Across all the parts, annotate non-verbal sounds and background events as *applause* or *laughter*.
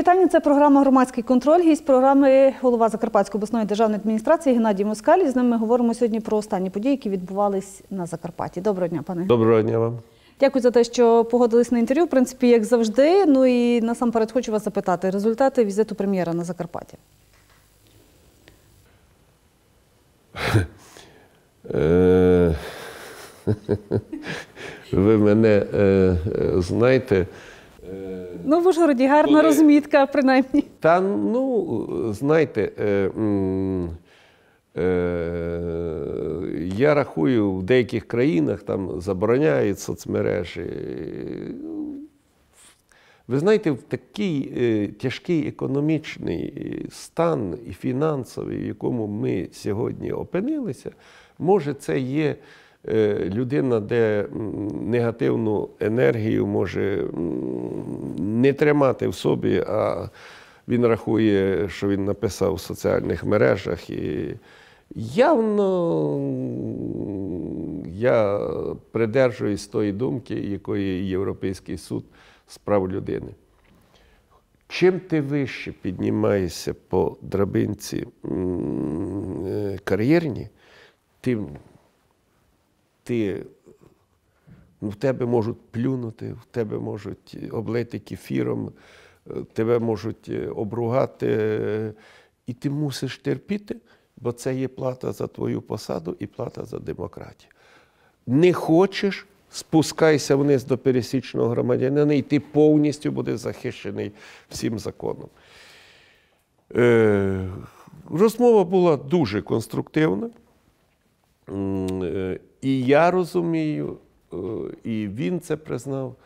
вітання. Це програма Громадський контроль. Гість програми голова Закарпатської обласної державної адміністрації Геннадій Москалі. З ними говоримо сьогодні про останні події, які відбувались на Закарпатті. Доброго дня, пане доброго дня вам. Дякую за те, що погодились на інтерв'ю. В принципі, як завжди. Ну і насамперед хочу вас запитати результати візиту прем'єра на Закарпатті. *laughs* Е, *laughs* ви мене е, е, знаєте. Ну, в Ужгороді гарна Коли... розмітка, принаймні. Та ну, знаєте, е, е, я рахую, в деяких країнах там забороняють соцмережі. Ви знаєте, в такий е, тяжкий економічний стан і фінансовий, в якому ми сьогодні опинилися, може, це є. Е, людина, де негативну енергію може не тримати в собі, а він рахує, що він написав в соціальних мережах. І явно я придержуюсь тої думки, якої Європейський суд з прав людини. Чим ти вище піднімаєшся по драбинці е, кар'єрні, тим ти, ну, в тебе можуть плюнути, в тебе можуть облити кефіром, е, тебе можуть е, обругати, е, і ти мусиш терпіти, бо це є плата за твою посаду і плата за демократію. Не хочеш. Спускайся вниз до пересічного громадянина, і ти повністю будеш захищений всім законом. Розмова була дуже конструктивна. І я розумію, е, і він це признав,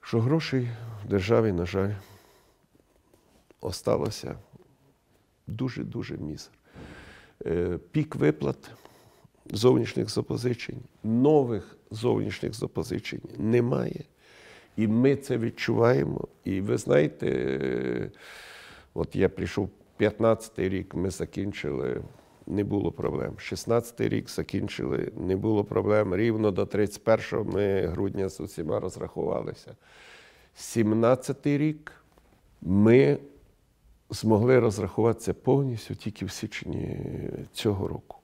що грошей в державі, на жаль, осталося дуже-дуже мізер. Е, пік виплат зовнішніх запозичень, нових зовнішніх запозичень немає. І ми це відчуваємо. І ви знаєте, е, от я прийшов 15-й рік, ми закінчили не було проблем. 16-й рік закінчили, не було проблем. Рівно до 31 ми грудня з усіма розрахувалися. 17-й рік ми змогли розрахуватися повністю тільки в січні цього року.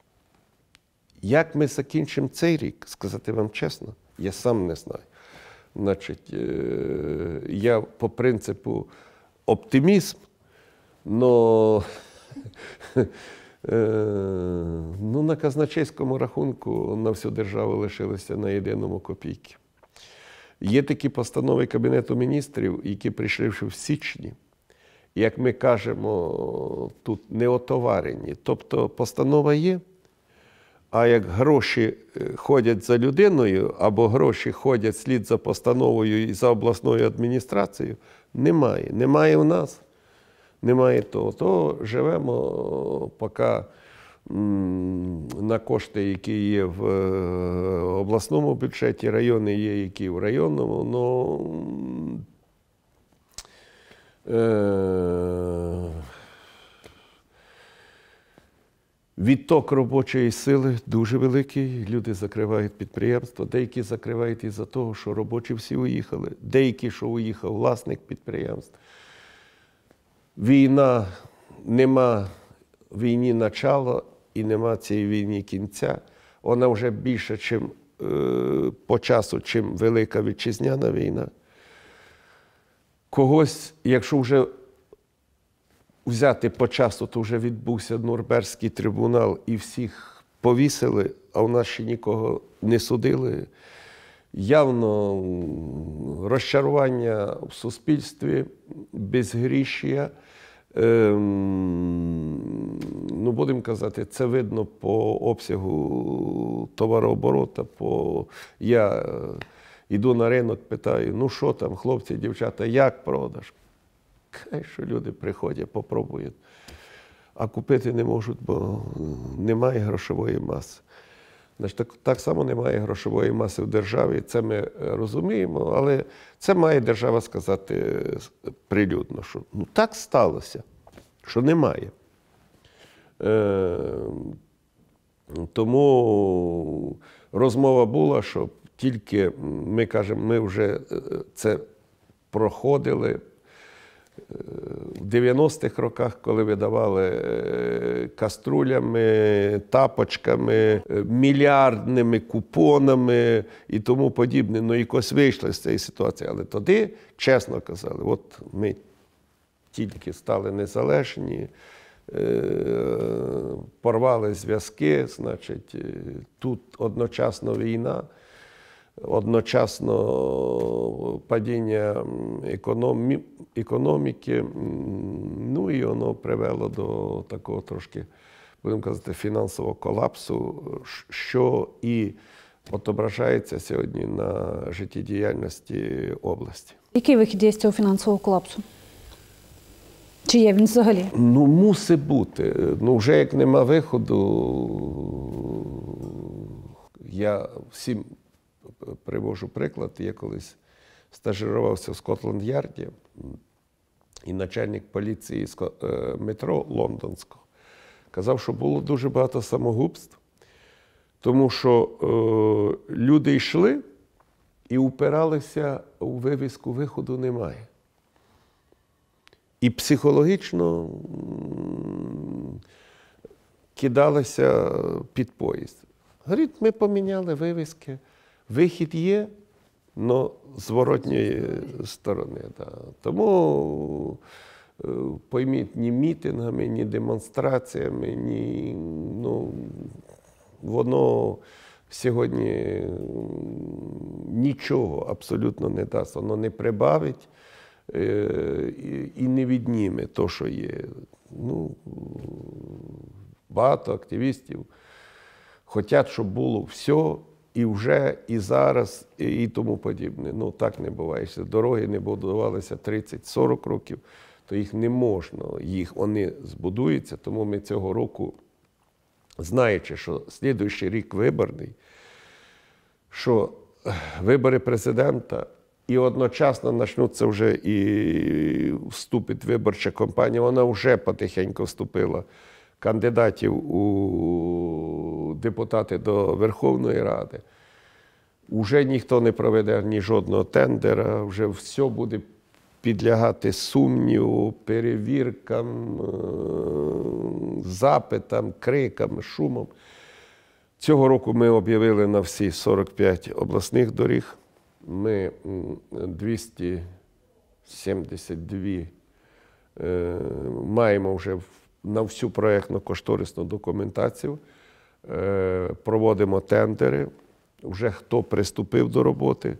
Як ми закінчимо цей рік, сказати вам чесно, я сам не знаю. Значить, е, я по принципу оптимізм, але Е, ну, на казначейському рахунку на всю державу лишилися на єдиному копійки. Є такі постанови Кабінету міністрів, які прийшли ще в січні, як ми кажемо, тут не отоварені. Тобто постанова є. А як гроші е, ходять за людиною, або гроші ходять слід за постановою і за обласною адміністрацією, немає. Немає в нас немає того, то живемо поки на кошти, які є в е, обласному бюджеті, райони є, які в районному, ну е, Відток робочої сили дуже великий. Люди закривають підприємства, деякі закривають із-за того, що робочі всі уїхали, деякі, що уїхав власник підприємств. Війна нема війні начала і нема цієї війні кінця. Вона вже більше, чим е, по часу, чим Велика Вітчизняна війна. Когось, якщо вже взяти по часу, то вже відбувся Нурберський трибунал і всіх повісили, а в нас ще нікого не судили явно розчарування в суспільстві, безгрішія. Ем, ну, Будемо казати, це видно по обсягу товарооборота. По... Я йду е, на ринок, питаю, ну що там, хлопці, дівчата, як продаж? Хай що люди приходять, попробують. А купити не можуть, бо немає грошової маси. Значить, так, так само немає грошової маси в державі, це ми е, розуміємо, але це має держава сказати е, прилюдно, що ну, так сталося, що немає. Е, Тому розмова була, що тільки ми кажемо, ми вже е, це проходили, в 90-х роках, коли видавали е, каструлями, тапочками, е, мільярдними купонами і тому подібне, ну якось вийшли з цієї ситуації. Але тоді, чесно казали, от ми тільки стали незалежні. Е, порвали зв'язки, значить, тут одночасно війна одночасно падіння економі... економіки, ну і воно привело до такого трошки, будемо казати, фінансового колапсу, що і отображається сьогодні на життєдіяльності області. Який вихід є з цього фінансового колапсу? Чи є він взагалі? Ну, мусить бути. Ну, вже як нема виходу, я всім привожу приклад. Я колись стажирувався в Скотланд-Ярді, і начальник поліції е, метро Лондонського казав, що було дуже багато самогубств, тому що е, люди йшли і упиралися у вивіску виходу немає. І психологічно кидалися під поїзд. Говорить, ми поміняли вивіски вихід є, але зворотньої сторони. Да. Тому е, пойміть ні мітингами, ні демонстраціями, ні. ну, Воно сьогодні нічого абсолютно не дасть, воно не прибавить е, і не відніме то, що є. Ну, Багато активістів хочуть, щоб було все і вже, і зараз, і тому подібне. Ну так не буває. Якщо Дороги не будувалися 30-40 років, то їх не можна. Їх вони збудуються, тому ми цього року, знаючи, що слідуючий рік виборний, що е, вибори президента. І одночасно почнуться вже і вступить виборча компанія. Вона вже потихеньку вступила кандидатів у депутати до Верховної Ради. Уже ніхто не проведе ні жодного тендера, вже все буде підлягати сумніву, перевіркам, е, запитам, крикам, шумам. Цього року ми об'явили на всі 45 обласних доріг. Ми 272 е, маємо вже в на всю проєктно кошторисну документацію, е, проводимо тендери. Вже хто приступив до роботи,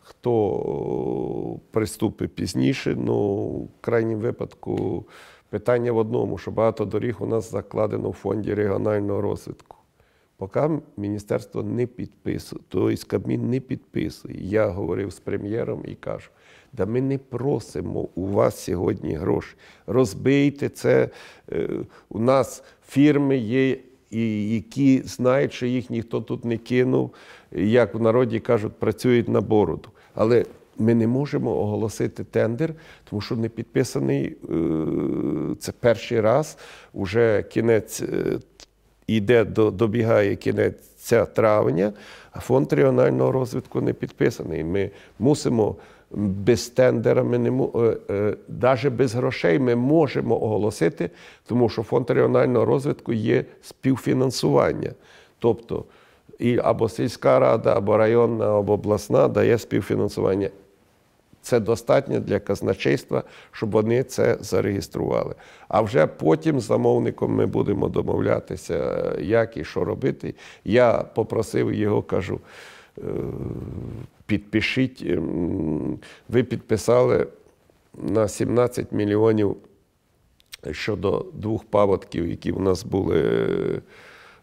хто приступить пізніше. Ну, в крайнім випадку питання в одному, що багато доріг у нас закладено в фонді регіонального розвитку. Поки міністерство не підписує, тобто Кабмін не підписує. Я говорив з прем'єром і кажу, да ми не просимо у вас сьогодні гроші. Розбийте це. Е, у нас фірми є, які знають, що їх ніхто тут не кинув, як в народі кажуть, працюють на бороду. Але ми не можемо оголосити тендер, тому що не підписаний е, це перший раз, уже кінець е, іде, добігає кінець травня, а фонд регіонального розвитку не підписаний. Ми мусимо. Без тендера ми не навіть е, е, без грошей ми можемо оголосити, тому що фонд регіонального розвитку є співфінансування. Тобто і або сільська рада, або районна, або обласна дає співфінансування. Це достатньо для казначейства, щоб вони це зареєстрували. А вже потім з замовником ми будемо домовлятися, як і що робити. Я попросив його, кажу, «Е, підпишіть, ем, ви підписали на 17 мільйонів щодо двох паводків, які в нас були е,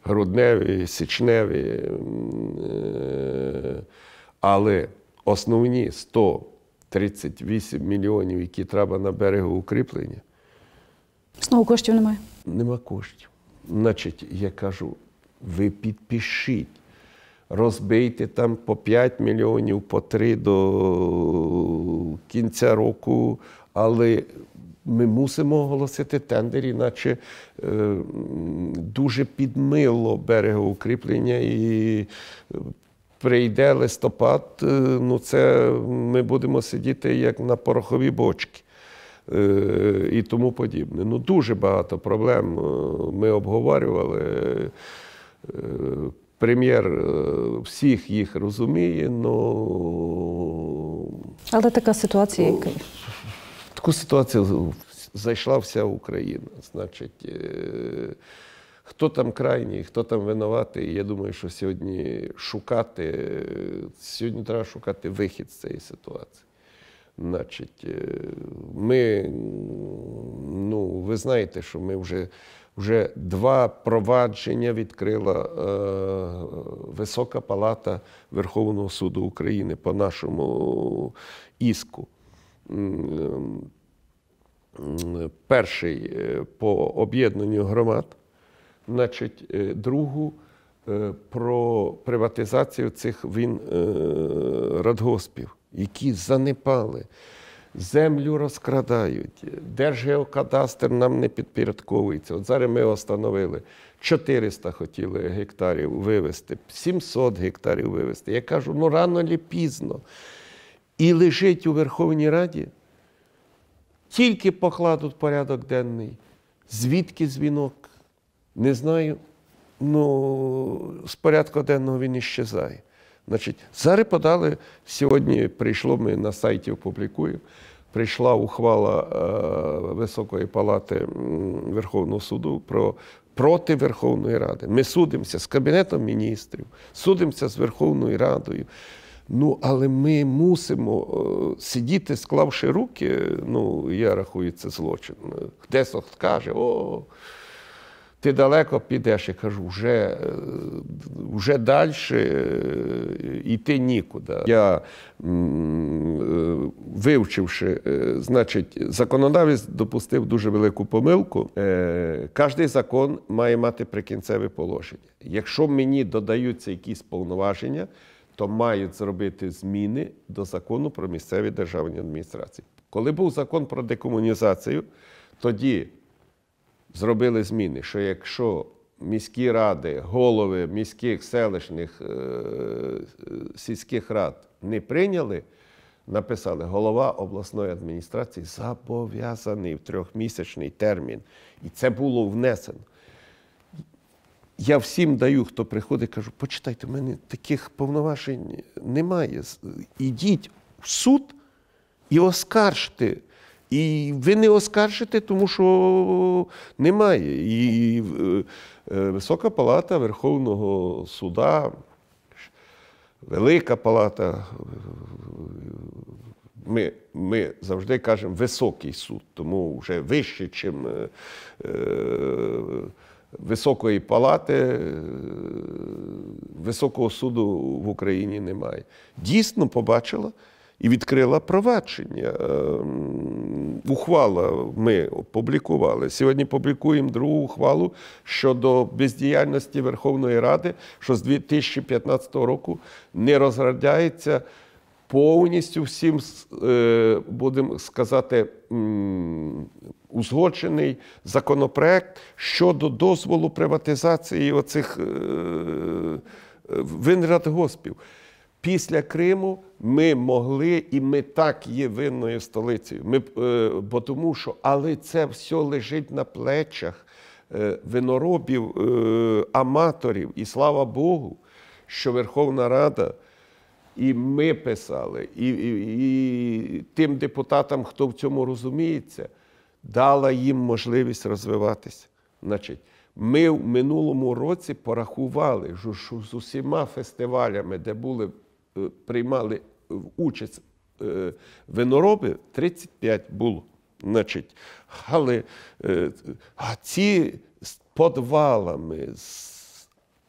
грудневі, січневі. Ем, е, але основні 100 38 мільйонів, які треба на берегу укріплення. Знову коштів немає. Нема коштів. Значить, я кажу, ви підпишіть, розбийте там по 5 мільйонів, по 3 до кінця року, але ми мусимо оголосити тендер, іначе е, дуже підмило берегоукріплення і е, прийде листопад, е, ну це ми будемо сидіти як на пороховій бочці. Е, і тому подібне. Ну, Дуже багато проблем е, ми обговорювали. Прем'єр всіх їх розуміє, ну… але така ситуація яка? Таку ситуацію зайшла вся Україна. Значить, Хто там крайній, хто там винуватий, я думаю, що сьогодні шукати, сьогодні треба шукати вихід з цієї ситуації. Значить, е, ми, ну, ви знаєте, що ми вже вже два провадження відкрила е, Висока Палата Верховного суду України по нашому іску. Перший е, по об'єднанню громад значить, е, другу е, про приватизацію цих він е, радгоспів, які занепали. Землю розкрадають, Держгеокадастр нам не підпорядковується. От зараз ми встановили 400 хотіли гектарів вивезти, 700 гектарів вивезти. Я кажу, ну рано чи пізно. І лежить у Верховній Раді, тільки покладуть порядок денний, звідки дзвінок не знаю, ну, з порядку денного він іщезає. Значить, Зараз подали, сьогодні прийшло, ми на сайті опублікуємо. Прийшла ухвала е, Високої палати Верховного суду про проти Верховної Ради. Ми судимося з Кабінетом міністрів, судимося з Верховною Радою. Ну, але ми мусимо е, сидіти, склавши руки. Ну, я рахую, це злочин. Хтось каже, о. Ти далеко підеш, я кажу, вже е, вже далі е, йти нікуди. Я е, вивчивши, значить, законодавець допустив дуже велику помилку. Кожний закон має мати прикінцеве положення. Якщо мені додаються якісь повноваження, то мають зробити зміни до закону про місцеві державні адміністрації. Коли був закон про декомунізацію, тоді зробили зміни, що якщо міські ради, голови міських, селищних, е, сільських рад не прийняли, написали, голова обласної адміністрації зобов'язаний в трьохмісячний термін. І це було внесено. Я всім даю, хто приходить, кажу, почитайте, в мене таких повноважень немає. Ідіть в суд і оскаржте і ви не оскаржите, тому що немає. І е, е, Висока палата Верховного суда, Велика палата, е, ми ми завжди кажемо високий суд, тому вже вище, ніж високої палати, високого суду в Україні немає. Дійсно побачила і відкрила провадження. Ем, ухвала ми опублікували. Сьогодні публікуємо другу ухвалу щодо бездіяльності Верховної Ради, що з 2015 року не розглядається повністю всім, е, будемо сказати, узгоджений законопроект щодо дозволу приватизації оцих е, е, винрядгоспів. Після Криму ми могли, і ми так є винною столицею. Ми, е, бо тому що, Але це все лежить на плечах е, виноробів, е, аматорів, і слава Богу, що Верховна Рада. І ми писали, і, і, і тим депутатам, хто в цьому розуміється, дала їм можливість розвиватися. Значить, Ми в минулому році порахували, що з усіма фестивалями, де були Е, приймали участь е, винороби, 35 було. Значить, Але е, а ці з подвалами, з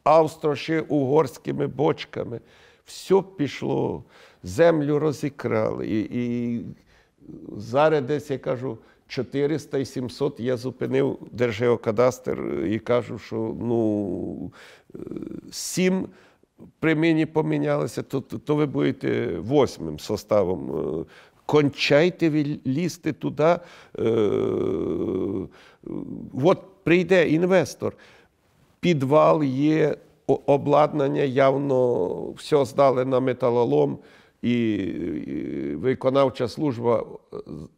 австро-угорськими бочками, все пішло, землю розікрали. І, і зараз десь я кажу, 400 і 700 я зупинив Держгеокадастр і кажу, що ну, 7 при міні помінялися, то, то ви будете восьмим составом. Е, кончайте лізти туди. Е, е, от прийде інвестор. Підвал є, обладнання явно все здали на металолом, і виконавча служба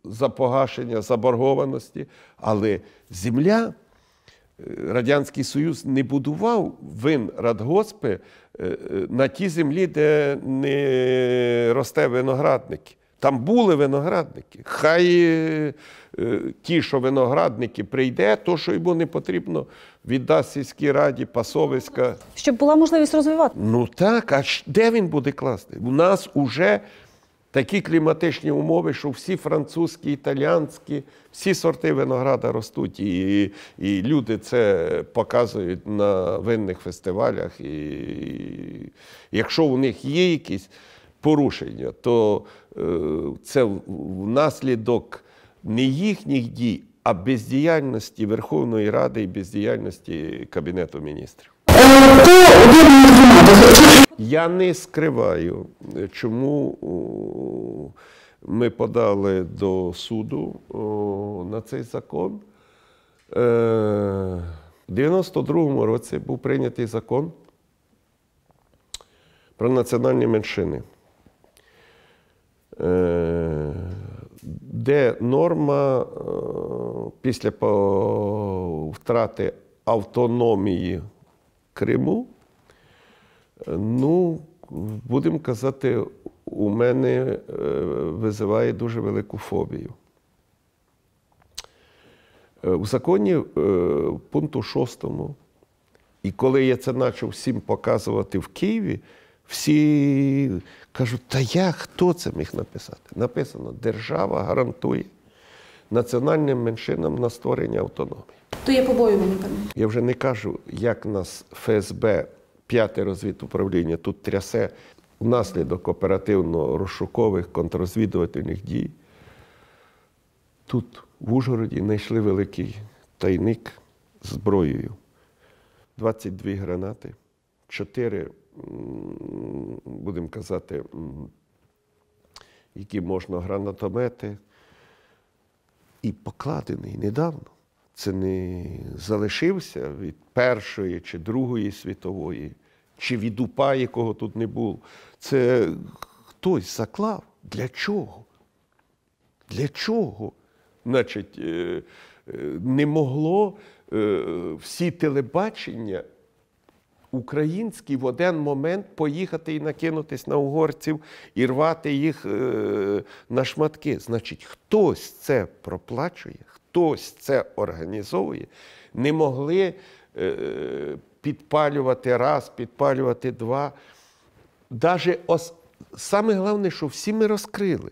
за погашення заборгованості. Але земля Радянський Союз не будував вин радгоспи е, е, на тій землі, де не росте виноградники. Там були виноградники. Хай е, ті, що виноградники прийде, то що йому не потрібно, віддасть сільській раді, пасовиська. Щоб була можливість розвивати. Ну так, а де він буде класти? У нас уже такі кліматичні умови, що всі французькі, італіянські, всі сорти винограда ростуть, і і люди це показують на винних фестивалях. І, і Якщо у них є якісь порушення, то е, це внаслідок не їхніх дій, а бездіяльності Верховної Ради і бездіяльності Кабінету міністрів по об'єднаних громадах. Я не скриваю, чому ми подали до суду на цей закон. Е, У 92-му році був прийнятий закон про національні меншини, е, де норма після втрати автономії Криму. Ну, будемо казати, у мене е, визиває дуже велику фобію. Е, у законі е, пункту 6, і коли я це почав всім показувати в Києві, всі кажуть, та як хто це міг написати? Написано, держава гарантує національним меншинам на створення автономії. То є побоювання, пане. Я вже не кажу, як нас ФСБ, п'яте розвідуправління тут трясе внаслідок оперативно-розшукових контррозвідувальних дій. Тут в Ужгороді знайшли великий тайник з зброєю, 22 гранати, 4, будемо казати, які можна гранатомети і покладений недавно. Це не залишився від Першої чи Другої світової, чи від упа, якого тут не було. Це хтось заклав. Для чого? Для чого? Значить, е, е, не могло е, всі телебачення українські в один момент поїхати і накинутись на угорців і рвати їх е, на шматки. Значить, хтось це проплачує, хтось це організовує, не могли е, підпалювати раз, підпалювати два. Даже ос... Саме головне, що всі ми розкрили.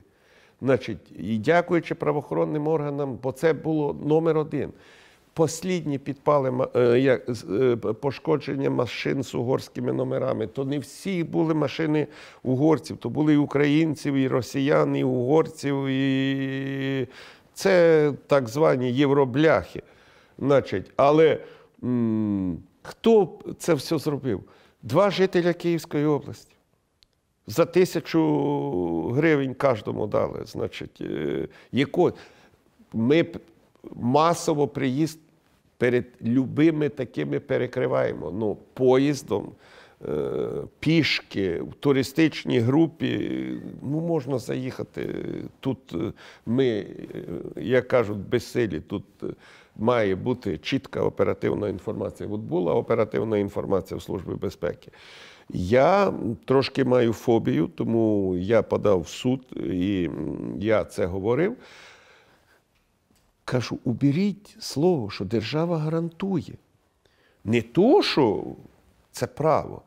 Значить, І дякуючи правоохоронним органам, бо це було номер один. Послідні підпали е, е, пошкодження машин з угорськими номерами. То не всі були машини угорців, то були і українців, і росіян, і угорців, і це так звані євробляхи. Значить, Але м хто це все зробив? Два жителя Київської області. За тисячу гривень кожному дали. Значить, е, яко... ми масово приїзд перед любими такими перекриваємо. Ну, Поїздом, е, пішки, в туристичній групі ну, можна заїхати. Тут е, ми, е, як кажуть, безсилі, тут має бути чітка оперативна інформація. От була оперативна інформація в Службі безпеки. Я трошки маю фобію, тому я подав в суд і я це говорив. Кажу, уберіть слово, що держава гарантує. Не то, що це право.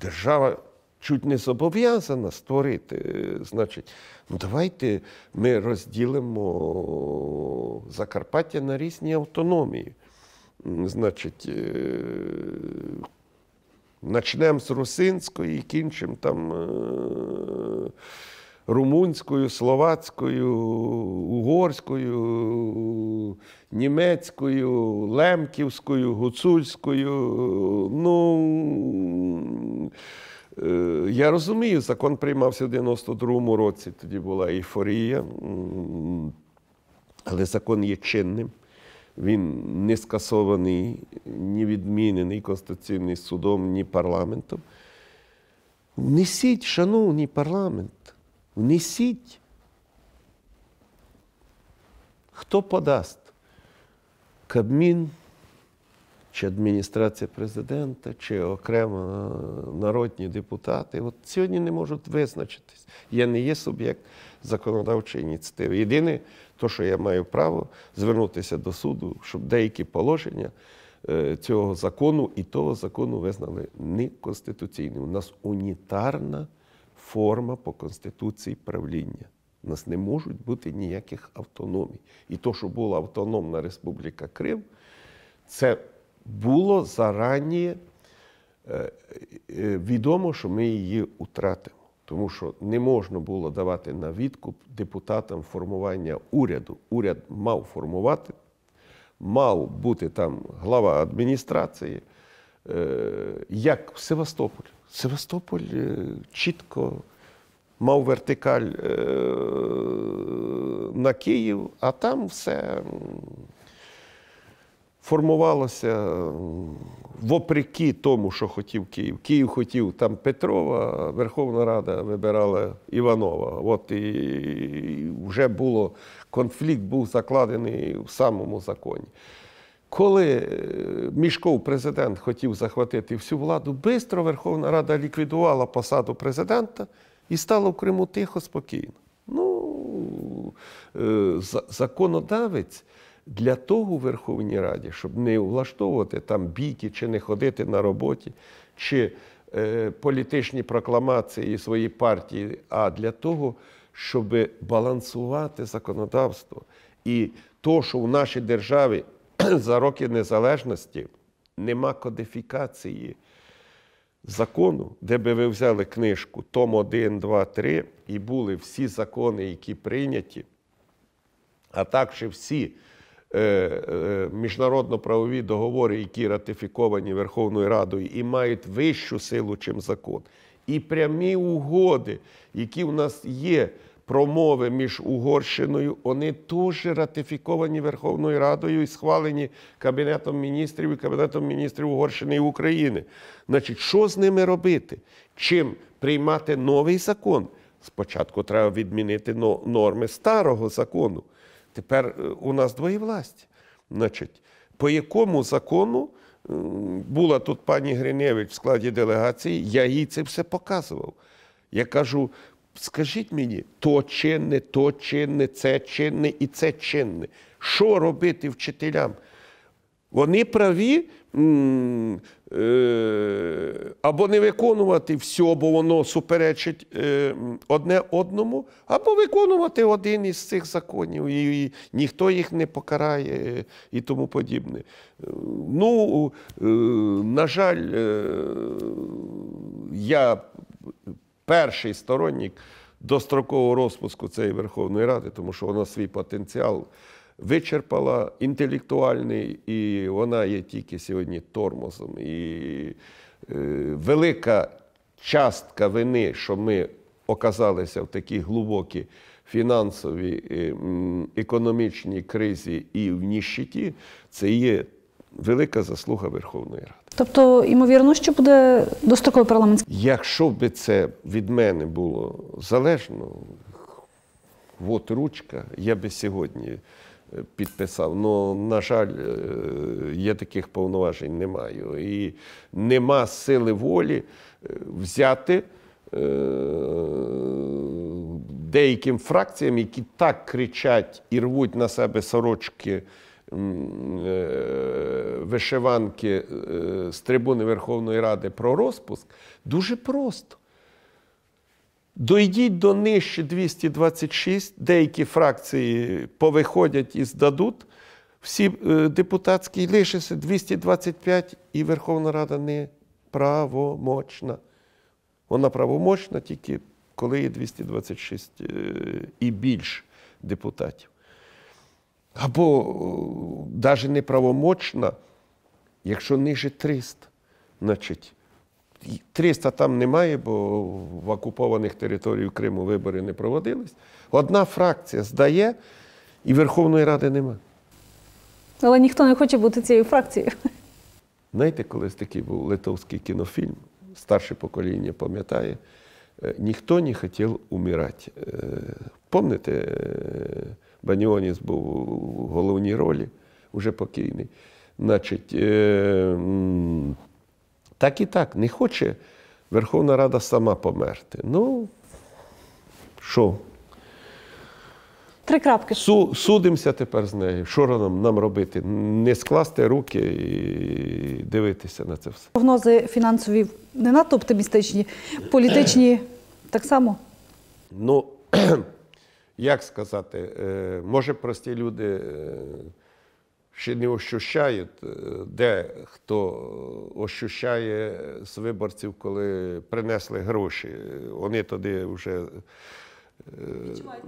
Держава чуть не зобов'язана створити. Е, значить, ну давайте ми розділимо Закарпаття на різні автономії. Значить, е, начнемо з Русинської і кінчимо там. Е, румунською, словацькою, угорською, німецькою, лемківською, гуцульською. Ну, е, я розумію, закон приймався в 92-му році, тоді була ейфорія, але закон є чинним. Він не скасований, ні відмінений Конституційним судом, ні парламентом. Несіть, шановний парламент, внесіть. Хто подасть? Кабмін, чи адміністрація президента, чи окремо е, народні депутати. От сьогодні не можуть визначитись. Я не є суб'єкт законодавчої ініціативи. Єдине, то, що я маю право звернутися до суду, щоб деякі положення е, цього закону і того закону визнали неконституційним. У нас унітарна форма по Конституції правління. У нас не можуть бути ніяких автономій. І то, що була Автономна Республіка Крим, це було зарані е, е, відомо, що ми її втратимо. Тому що не можна було давати на відкуп депутатам формування уряду. Уряд мав формувати, мав бути там глава адміністрації, е, як в Севастополі. Севастополь е, чітко мав вертикаль е, на Київ, а там все формувалося вопреки тому, що хотів Київ. Київ хотів там Петрова, Верховна Рада вибирала Іванова. От і вже було конфлікт був закладений в самому законі. Коли е, мішков президент хотів захватити всю владу, швидко Верховна Рада ліквідувала посаду президента і стало в Криму тихо, спокійно. Ну, е, законодавець для того в Верховній Раді, щоб не влаштовувати там бійки, чи не ходити на роботі, чи е, політичні прокламації своєї партії, а для того, щоб балансувати законодавство. І то, що в нашій державі *clears throat* за роки незалежності нема кодифікації закону, де би ви взяли книжку Том 1, 2, 3 і були всі закони, які прийняті, а також всі е, е, міжнародно-правові договори, які ратифіковані Верховною Радою і мають вищу силу, чим закон. І прямі угоди, які в нас є промови між Угорщиною, вони теж ратифіковані Верховною Радою і схвалені Кабінетом міністрів і Кабінетом міністрів Угорщини і України. Значить, що з ними робити? Чим приймати новий закон? Спочатку треба відмінити норми старого закону. Тепер е, у нас двоєвласть. Значить, по якому закону була тут пані Гриневич в складі делегації, я їй це все показував. Я кажу, Скажіть мені, то чинне, то чинне, це чинне і це чинне. Що робити вчителям? Вони праві е, або не виконувати все, бо воно суперечить е, одне одному, або виконувати один із цих законів, і ніхто їх не покарає і тому подібне. Е, ну, на жаль, я перший сторонник дострокового розпуску цієї Верховної Ради, тому що вона свій потенціал вичерпала інтелектуальний, і вона є тільки сьогодні тормозом. І е, велика частка вини, що ми оказалися в такій глибокій фінансовій, ем, економічній кризі і в ніщиті, це є велика заслуга Верховної Ради. Тобто, ймовірно, що буде достроковий парламент? Якщо б це від мене було залежно, от ручка, я би сьогодні е, підписав. Але, на жаль, е, я таких повноважень не маю. І нема сили волі е, взяти. Деяким фракціям, які так кричать і рвуть на себе сорочки Е, вишиванки е, з трибуни Верховної Ради про розпуск, дуже просто. Дойдіть до нижче 226, деякі фракції повиходять і здадуть. Всі е, депутатські лишиться 225, і Верховна Рада не правомочна. Вона правомочна тільки коли є 226 і більш депутатів або навіть е, неправомочна, якщо ниже 300. Значить, 300 там немає, бо в окупованих територіях Криму вибори не проводились. Одна фракція здає, і Верховної Ради немає. Але ніхто не хоче бути цією фракцією. Знаєте, колись такий був литовський кінофільм, старше покоління пам'ятає, «Е, ніхто не хотів умирати. Е, помните? Баніоніс був у головній ролі, уже покійний. Значить, е, так і так, не хоче Верховна Рада сама померти. Ну, що? Три крапки. Су, Судимося тепер з нею. Що нам, нам робити? Не скласти руки і дивитися на це все. Прогнози фінансові не надто оптимістичні, політичні так само? Ну як сказати, е, може прості люди е, ще не ощущають, е, де хто ощущає з виборців, коли принесли гроші. Вони туди вже.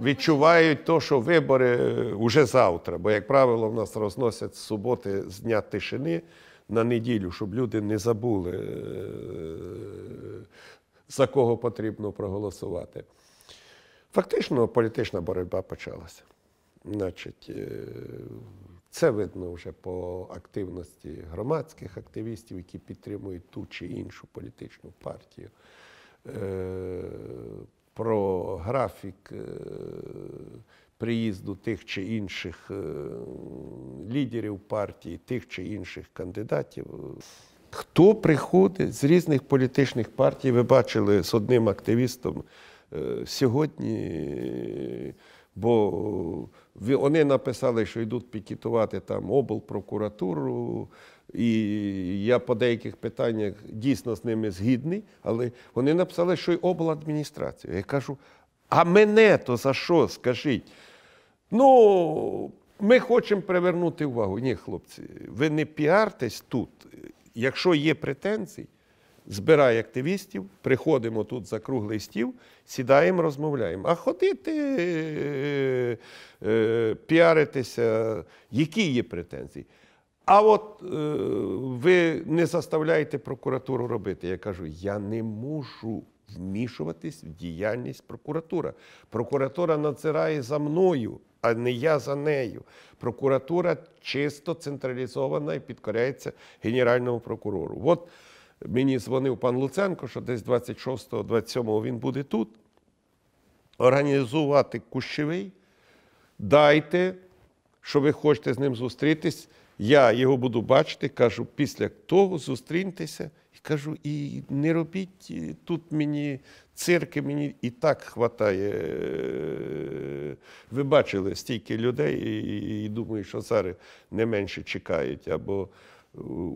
Відчувають те, що вибори вже завтра, бо, як правило, в нас розносять з суботи з дня тишини на неділю, щоб люди не забули, за кого потрібно проголосувати. Фактично політична боротьба почалася. Значить, е, Це видно вже по активності громадських активістів, які підтримують ту чи іншу політичну партію. Е, про графік е, приїзду тих чи інших лідерів партії, тих чи інших кандидатів. Хто приходить з різних політичних партій, ви бачили з одним активістом. Е, сьогодні, бо вони написали, що йдуть пікетувати там облпрокуратуру. І я по деяких питаннях дійсно з ними згідний, але вони написали, що й обладміністрація. Я кажу, а мене то за що? Скажіть? Ну, ми хочемо привернути увагу. Ні, хлопці, ви не піартесь тут. Якщо є претензії, Збирає активістів, приходимо тут за круглий стів, сідаємо, розмовляємо. А ходити, е, е піаритися, які є претензії? А от е, ви не заставляєте прокуратуру робити. Я кажу, я не можу вмішуватись в діяльність прокуратури. Прокуратура надзирає за мною, а не я за нею. Прокуратура чисто централізована і підкоряється Генеральному прокурору. От Мені дзвонив пан Луценко, що десь 26-27 він буде тут. Організувати кущевий, дайте, що ви хочете з ним зустрітись. Я його буду бачити, кажу, після того зустріньтеся і кажу, і не робіть тут мені цирки, мені і так вистачає. Ви бачили стільки людей, і, і, і думаю, що зараз не менше чекають. або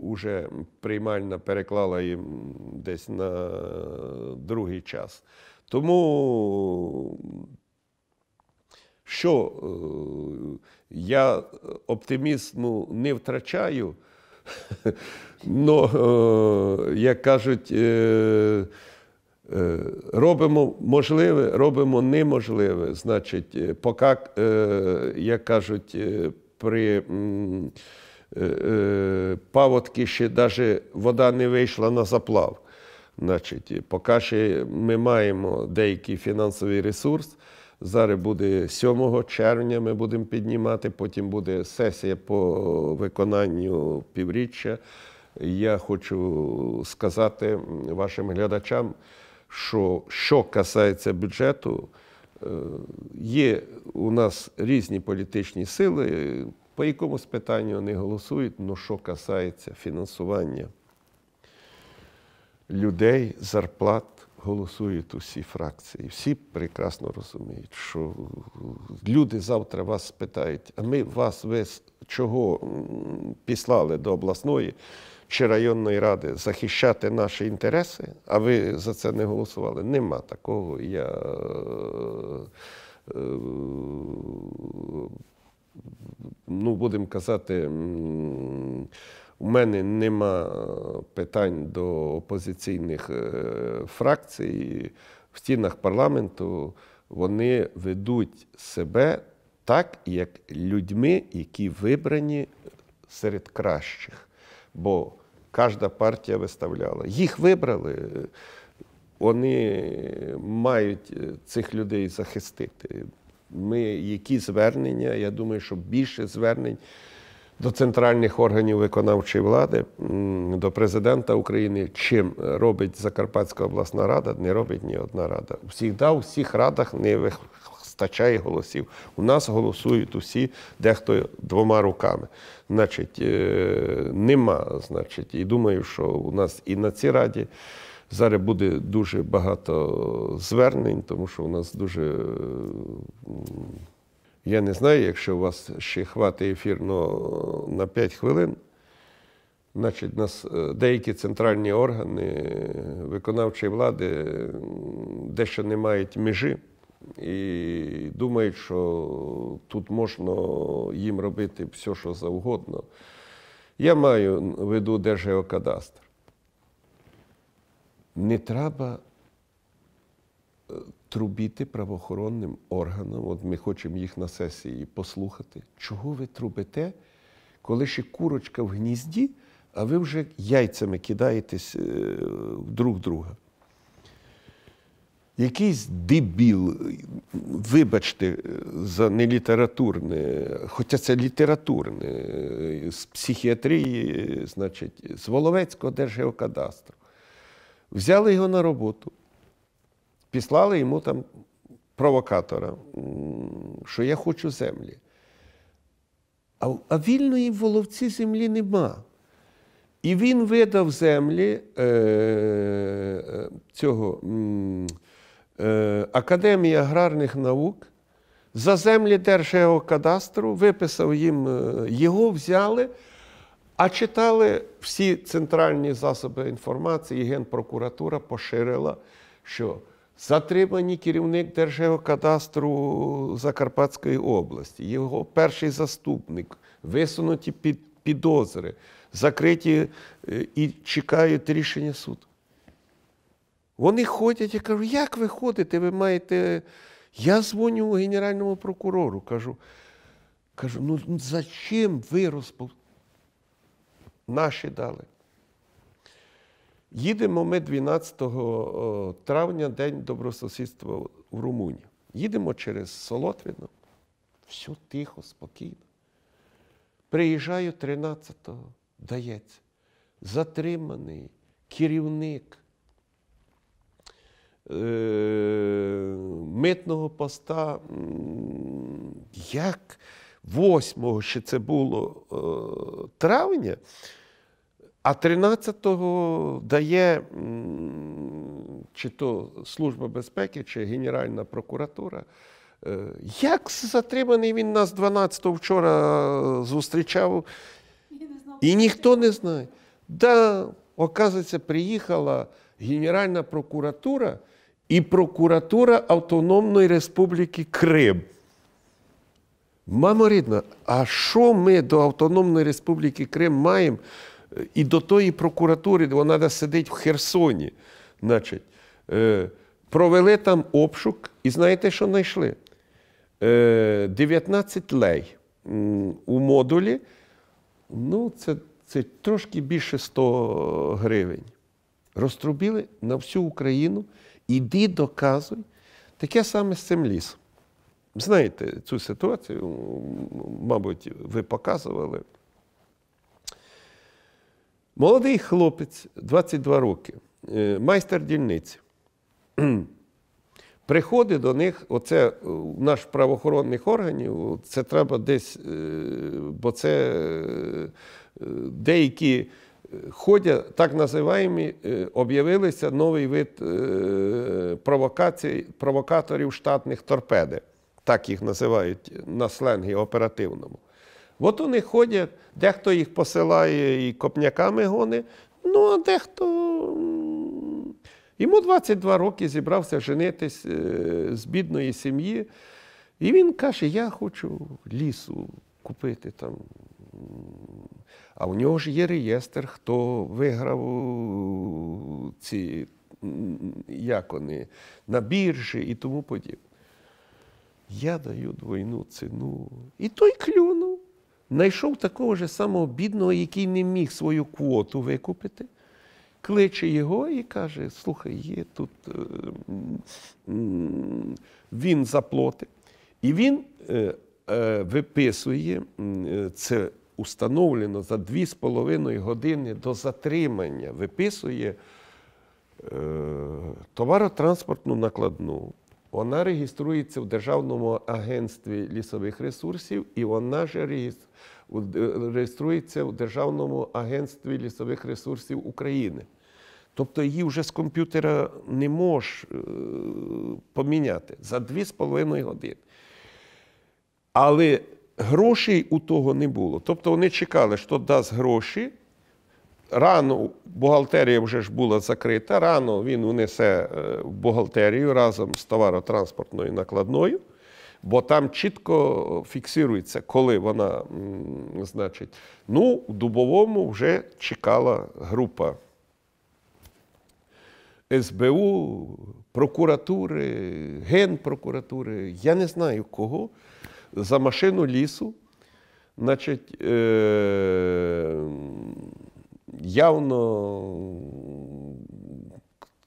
уже приймально переклала їм десь на другий час. Тому що е, я оптимізму не втрачаю, але, *laughs* як кажуть, е, е, Робимо можливе, робимо неможливе. Значить, поки, як кажуть, при Е, е, паводки, ще навіть вода не вийшла на заплав. Значить, Поки ще ми маємо деякий фінансовий ресурс. Зараз буде 7 червня, ми будемо піднімати, потім буде сесія по виконанню півріччя. Я хочу сказати вашим глядачам, що що касається бюджету, е, є у нас різні політичні сили. По якомусь питанню вони голосують, але ну, що касається фінансування людей, зарплат, голосують усі фракції. Всі прекрасно розуміють, що люди завтра вас спитають, а ми вас весь чого післали до обласної чи районної ради захищати наші інтереси, а ви за це не голосували. Нема такого. Я е, е, ну, будемо казати, у мене нема питань до опозиційних е, фракцій в стінах парламенту. Вони ведуть себе так, як людьми, які вибрані серед кращих. Бо кожна партія виставляла. Їх вибрали, е, вони мають е, цих людей захистити. Ми які звернення, я думаю, що більше звернень до центральних органів виконавчої влади, до президента України, чим робить Закарпатська обласна рада, не робить ні одна рада. Всігда у всіх радах не вистачає голосів. У нас голосують усі, дехто двома руками. Значить, е, нема, значить, і думаю, що у нас і на цій раді. Зараз буде дуже багато звернень, тому що у нас дуже. Я не знаю, якщо у вас ще хватить ефір но на 5 хвилин, значить нас е, деякі центральні органи виконавчої влади дещо не мають межі і думають, що тут можна їм робити все, що завгодно. Я маю в виду Держгеокадастр не треба е, трубіти правоохоронним органам. От ми хочемо їх на сесії послухати. Чого ви трубите, коли ще курочка в гнізді, а ви вже яйцями кидаєтесь е, друг друга? Якийсь дебіл, е, вибачте, за нелітературне, хоча це літературне, з психіатрії, значить, з Воловецького держгеокадастру. Взяли його на роботу, післали йому там провокатора, що я хочу землі. А, а вільної воловці землі нема. І він видав землі е, е цього е, Академії аграрних наук за землі Держгеокадастру, виписав їм, е, його взяли. А читали всі центральні засоби інформації, Генпрокуратура поширила, що затриманий керівник Держгеокадастру Закарпатської області, його перший заступник, висунуті під підозри, закриті е, і чекають рішення суду. Вони ходять і кажуть, як ви ходите, ви маєте. Я дзвоню Генеральному прокурору, кажу, кажу, ну, ну зачем ви розповідаєте? наші дали. Їдемо ми 12 травня, День добросусідства в Румунії. Їдемо через Солотвіно. Все тихо, спокійно. Приїжджаю 13-го, дається. Затриманий керівник е митного поста. Як 8-го ще це було е травня, а 13-го дає чи то Служба безпеки, чи Генеральна прокуратура. Е, як затриманий він нас 12-го вчора е, зустрічав, і ніхто не знає. Да, оказується, приїхала Генеральна прокуратура і прокуратура Автономної Республіки Крим. Мамо рідна, а що ми до Автономної Республіки Крим маємо? І до тої прокуратури, де вона сидить в Херсоні. Значить, е, Провели там обшук, і знаєте, що знайшли? 19 е, лей у модулі. Ну, це це трошки більше 100 гривень. Розтрубили на всю Україну. Іди, доказуй. Таке саме з цим лісом. Знаєте, цю ситуацію, мабуть, ви показували. Молодий хлопець, 22 роки, е, майстер дільниці. *clears throat* Приходить до них, оце е, в наш правоохоронних органів, це треба десь, е, бо це деякі ходять, так називаємо, об'явилися новий вид провокацій, провокаторів штатних торпеди. Так їх називають на сленгі оперативному. От вони ходять, дехто їх посилає і копняками гони, ну а дехто йому 22 роки зібрався женитись е, з бідної сім'ї. І він каже, я хочу лісу купити там. А у нього ж є реєстр, хто виграв ці як вони, на біржі і тому подібне. Я даю двойну ціну. І той клюн. Знайшов такого ж самого бідного, який не міг свою квоту викупити, кличе його і каже: Слухай, є тут е, він заплатить. І він е, е, виписує це установлено за 2,5 години до затримання, виписує товаротранспортну накладну. Вона реєструється в Державному агентстві лісових ресурсів, і вона ж е, реєструється в Державному агентстві лісових ресурсів України. Тобто її вже з комп'ютера не можеш поміняти за 2,5 години. Але грошей у того не було. Тобто вони чекали, що дасть гроші, Рано бухгалтерія вже ж була закрита, рано він унесе е, в бухгалтерію разом з товаротранспортною накладною, бо там чітко фіксується, коли вона, значить, ну, в дубовому вже чекала група СБУ, прокуратури, Генпрокуратури, я не знаю кого, за машину лісу, значить. Е- явно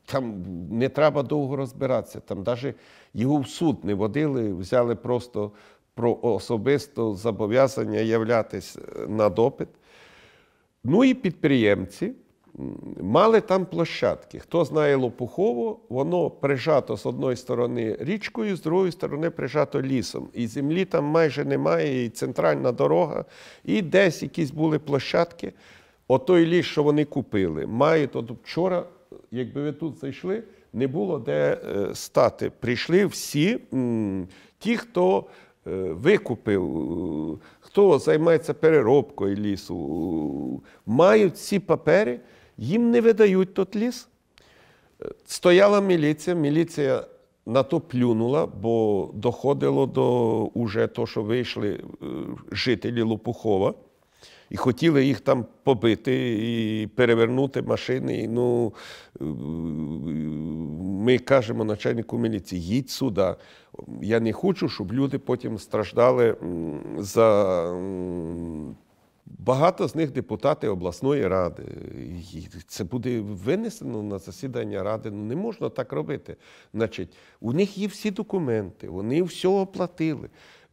там не треба довго розбиратися. Там навіть його в суд не водили, взяли просто про особисто зобов'язання являтись е, на допит. Ну і підприємці. Мали там площадки. Хто знає Лопухово, воно прижато з однієї сторони річкою, з другої сторони прижато лісом. І землі там майже немає, і центральна дорога, і десь якісь були площадки. Отой ліс, що вони купили, має от вчора, якби ви тут зайшли, не було де е, стати. Прийшли всі ті, хто е, викупив, е, хто займається переробкою лісу, мають ці папери, їм не видають тот ліс. Стояла міліція, міліція на то плюнула, бо доходило до уже то, що вийшли жителі Лопухова і хотіли їх там побити, і перевернути машини. І, ну, Ми кажемо начальнику міліції, їдь сюди. Я не хочу, щоб люди потім страждали за. Багато з них депутати обласної ради. І Це буде винесено на засідання ради. Ну не можна так робити. Значить, у них є всі документи, вони все оплатили.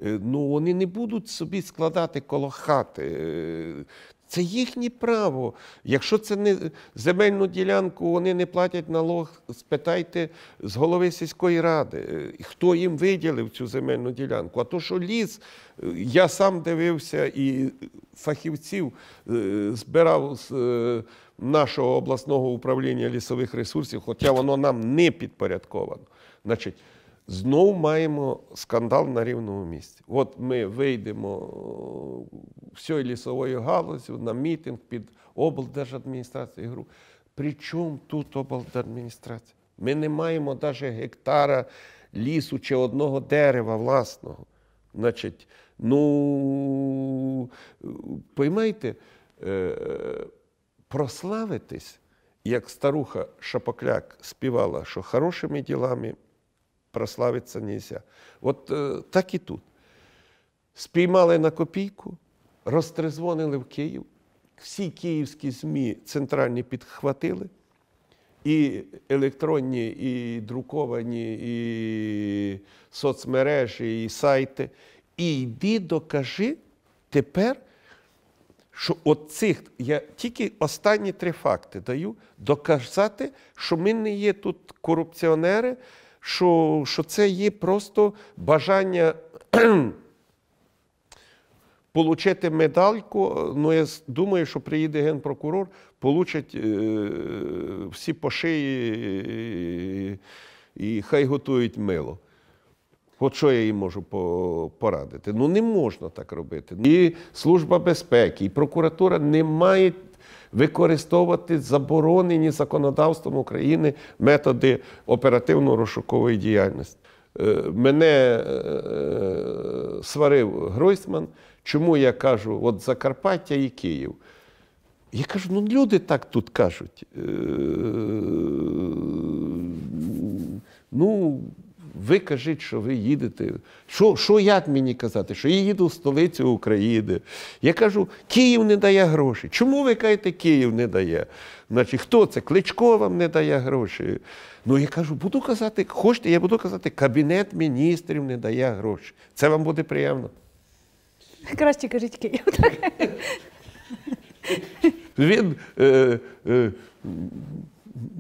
Е, ну вони не будуть собі складати коло хати. Е, це їхнє право. Якщо це не земельну ділянку, вони не платять налог, спитайте з голови сільської ради, е, хто їм виділив цю земельну ділянку. А то, що ліс, я сам дивився і фахівців збирав з нашого обласного управління лісових ресурсів, хоча воно нам не підпорядковано. Значить, Знову маємо скандал на рівному місці. От ми вийдемо е, всією лісовою галузі на мітинг під облдержадміністрацією. Гру. При чому тут облдержадміністрація? Ми не маємо навіть гектара лісу чи одного дерева власного. Значить, ну поймаєте е, прославитись, як старуха Шапокляк співала, що хорошими ділами прославиться нельзя. От е, так і тут. Спіймали на копійку, розтризвонили в Київ, всі київські ЗМІ центральні підхватили, і електронні, і друковані, і соцмережі, і сайти. І йди, докажи тепер, що от цих, я тільки останні три факти даю доказати, що ми не є тут корупціонери що що це є просто бажання *clears throat* отримати медальку. Ну, я думаю, що приїде генпрокурор, получать е, всі по шиї і, і хай готують мило. От що я їм можу порадити? Ну не можна так робити. І Служба безпеки, і прокуратура не мають використовувати заборонені законодавством України методи оперативно-розшукової діяльності. Е, мене е, е, сварив Гройсман, чому я кажу, от Закарпаття і Київ. Я кажу, ну люди так тут кажуть. Ну, ви кажіть, що ви їдете. Що що як мені казати? Що я їду в столицю України. Я кажу, Київ не дає гроші. Чому ви кажете, Київ не дає? Значить, хто це? Кличко вам не дає гроші. Ну я кажу, буду казати, хочете, я буду казати, Кабінет міністрів не дає гроші. Це вам буде приємно. Краще кажіть Київ. так? Він е, е,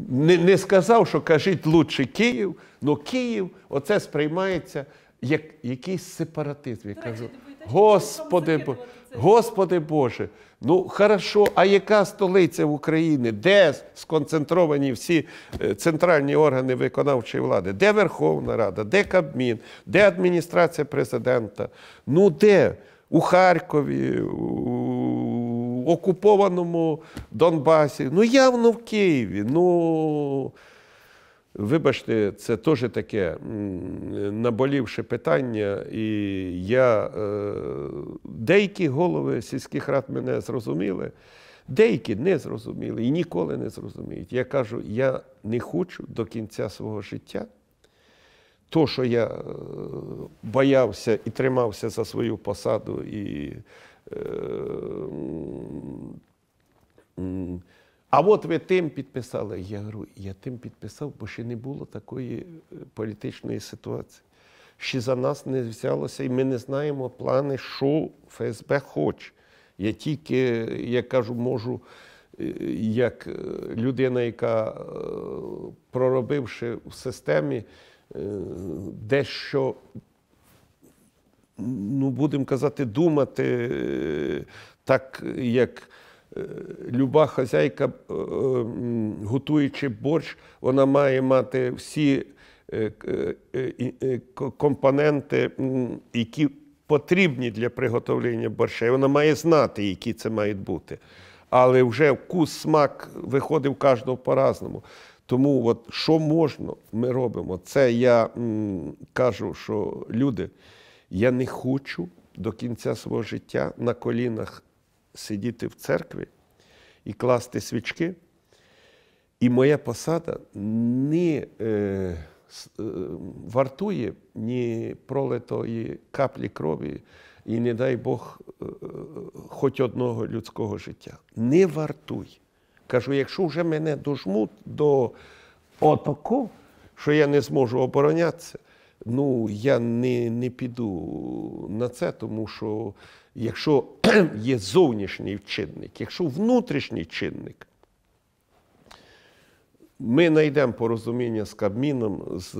не, не сказав, що кажіть лучше Київ. Ну Київ оце сприймається як якийсь сепаратизм. Я кажу, Господи, Господи Боже, ну хорошо, а яка столиця України, Де сконцентровані всі е, центральні органи виконавчої влади? Де Верховна Рада, де Кабмін, де адміністрація президента? Ну де? У Харкові, у окупованому Донбасі? Ну явно в Києві. ну... Вибачте, це теж таке наболівше питання, і я е, деякі голови сільських рад мене зрозуміли, деякі не зрозуміли і ніколи не зрозуміють. Я кажу, я не хочу до кінця свого життя. То, що я е, боявся і тримався за свою посаду і. Е, а от ви тим підписали. Я говорю, я тим підписав, бо ще не було такої е, політичної ситуації. Ще за нас не взялося, і ми не знаємо плани, що ФСБ хоче. Я тільки, як кажу, можу, е, як е, людина, яка, проробивши в системі, дещо, ну будемо казати, думати так, як. Е, люба хазяйка, е, е, готуючи борщ, вона має мати всі компоненти, які потрібні для приготовлення борща. Вона має знати, які це мають бути. Але вже вкус, смак виходив кожного по-разному. Тому, от, що можна, ми робимо. Це я кажу, що люди, я не хочу до кінця свого життя на колінах сидіти в церкві і класти свічки. І моя посада не е, е вартує ні пролитої каплі крові, і, не дай Бог, е, хоч одного людського життя. Не вартуй. Кажу, якщо вже мене дожмуть до отаку, що я не зможу оборонятися, ну я не, не піду на це, тому що якщо *clears throat* є зовнішній чинник, якщо внутрішній чинник, ми знайдемо порозуміння з Кабміном, з е,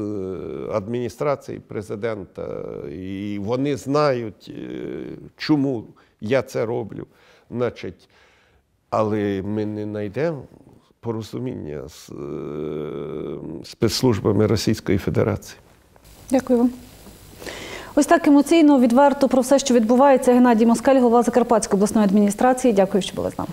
адміністрацією президента, і вони знають, е, чому я це роблю. Значить, Але ми не знайдемо порозуміння з е, спецслужбами Російської Федерації. Дякую вам. Ось так емоційно відверто про все, що відбувається. Геннадій Москаль, голова Закарпатської обласної адміністрації. Дякую, що були з нами.